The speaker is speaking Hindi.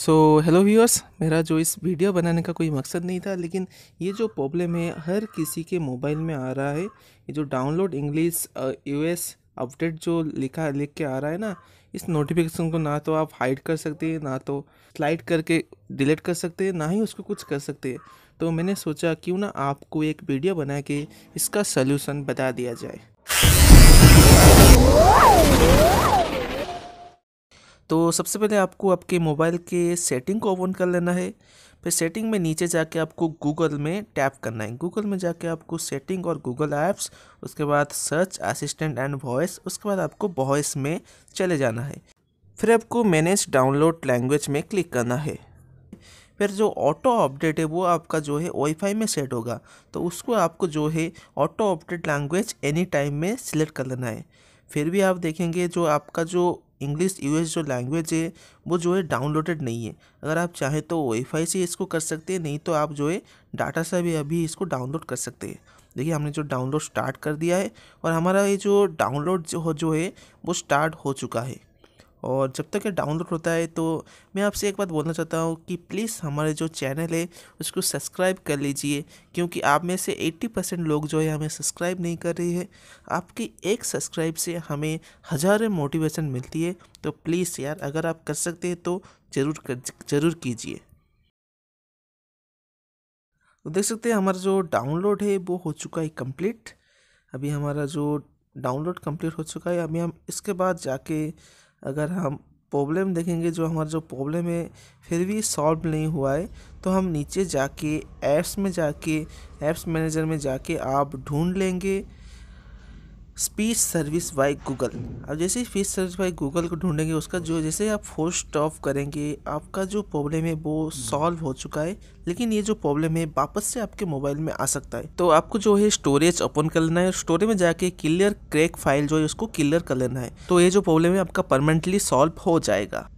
सो हेलो व्यूअर्स मेरा जो इस वीडियो बनाने का कोई मकसद नहीं था लेकिन ये जो प्रॉब्लम है हर किसी के मोबाइल में आ रहा है ये जो डाउनलोड इंग्लिश यूएस अपडेट जो लिखा लिख के आ रहा है ना इस नोटिफिकेशन को ना तो आप हाइड कर सकते हैं ना तो स्लाइड करके डिलीट कर सकते हैं ना ही उसको कुछ कर सकते हैं तो मैंने सोचा क्यों ना आपको एक वीडियो बना के इसका सल्यूसन बता दिया जाए तो सबसे पहले आपको आपके मोबाइल के सेटिंग को ओपन कर लेना है फिर सेटिंग में नीचे जाके आपको गूगल में टैप करना है गूगल में जाके आपको सेटिंग और गूगल ऐप्स उसके बाद सर्च असिस्टेंट एंड वॉइस उसके बाद आपको वॉइस में चले जाना है फिर आपको मैनेज डाउनलोड लैंग्वेज में क्लिक करना है फिर जो ऑटो अपडेट है वो आपका जो है वाईफाई में सेट होगा तो उसको आपको जो है auto update language any time में सिलेक्ट कर लेना है फिर भी आप देखेंगे जो आपका जो इंग्लिश यूएस जो लैंग्वेज है वो जो है डाउनलोडेड नहीं है अगर आप चाहें तो वाईफाई से इसको कर सकते हैं नहीं तो आप जो है डाटा से भी अभी इसको डाउनलोड कर सकते हैं देखिए हमने जो डाउनलोड स्टार्ट कर दिया है और हमारा ये जो डाउनलोड जो जो है वो स्टार्ट हो चुका है और जब तक ये डाउनलोड होता है तो मैं आपसे एक बात बोलना चाहता हूँ कि प्लीज़ हमारे जो चैनल है उसको सब्सक्राइब कर लीजिए क्योंकि आप में से 80 परसेंट लोग जो है हमें सब्सक्राइब नहीं कर रहे हैं आपकी एक सब्सक्राइब से हमें हज़ारों मोटिवेशन मिलती है तो प्लीज़ यार अगर आप कर सकते हैं तो ज़रूर कर ज़रूर कीजिए तो देख सकते हैं हमारा जो डाउनलोड है वो हो चुका है कम्प्लीट अभी हमारा जो डाउनलोड कंप्लीट हो चुका है अभी हम इसके बाद जाके अगर हम प्रॉब्लम देखेंगे जो हमारा जो प्रॉब्लम है फिर भी सॉल्व नहीं हुआ है तो हम नीचे जाके ऐप्स में जाके ऐप्स मैनेजर में जाके आप ढूंढ लेंगे स्पीच सर्विस बाई गूगल अब जैसे ही स्पीच सर्विस बाई गूगल को ढूंढेंगे उसका जो जैसे आप होस्ट ऑफ करेंगे आपका जो प्रॉब्लम है वो सॉल्व हम्म। हो चुका है लेकिन ये जो प्रॉब्लम है वापस से आपके मोबाइल में आ सकता है तो आपको जो है स्टोरेज ओपन कर लेना है स्टोरेज में जाके क्लियर क्रैक फाइल जो है उसको क्लियर कर लेना है तो ये जो प्रॉब्लम है आपका परमानेंटली सॉल्व हो जाएगा